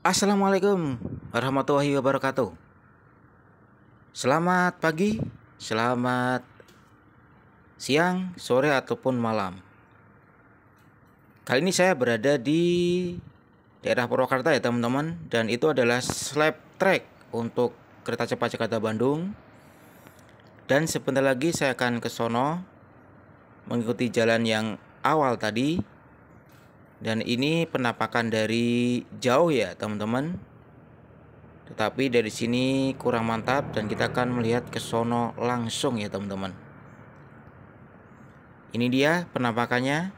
Assalamualaikum warahmatullahi wabarakatuh. Selamat pagi, selamat siang, sore ataupun malam. Kali ini saya berada di daerah Purwakarta ya teman-teman dan itu adalah slab track untuk kereta cepat Jakarta Bandung. Dan sebentar lagi saya akan ke sono mengikuti jalan yang awal tadi dan ini penampakan dari jauh ya teman-teman. Tetapi dari sini kurang mantap dan kita akan melihat ke sono langsung ya teman-teman. Ini dia penampakannya.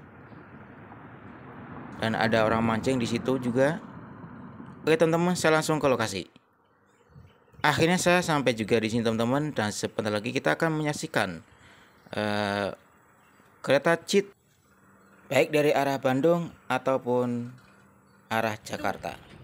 Dan ada orang mancing di situ juga. Oke teman-teman, saya langsung ke lokasi. Akhirnya saya sampai juga di sini teman-teman dan sebentar lagi kita akan menyaksikan uh, kereta cheat baik dari arah Bandung ataupun arah Jakarta.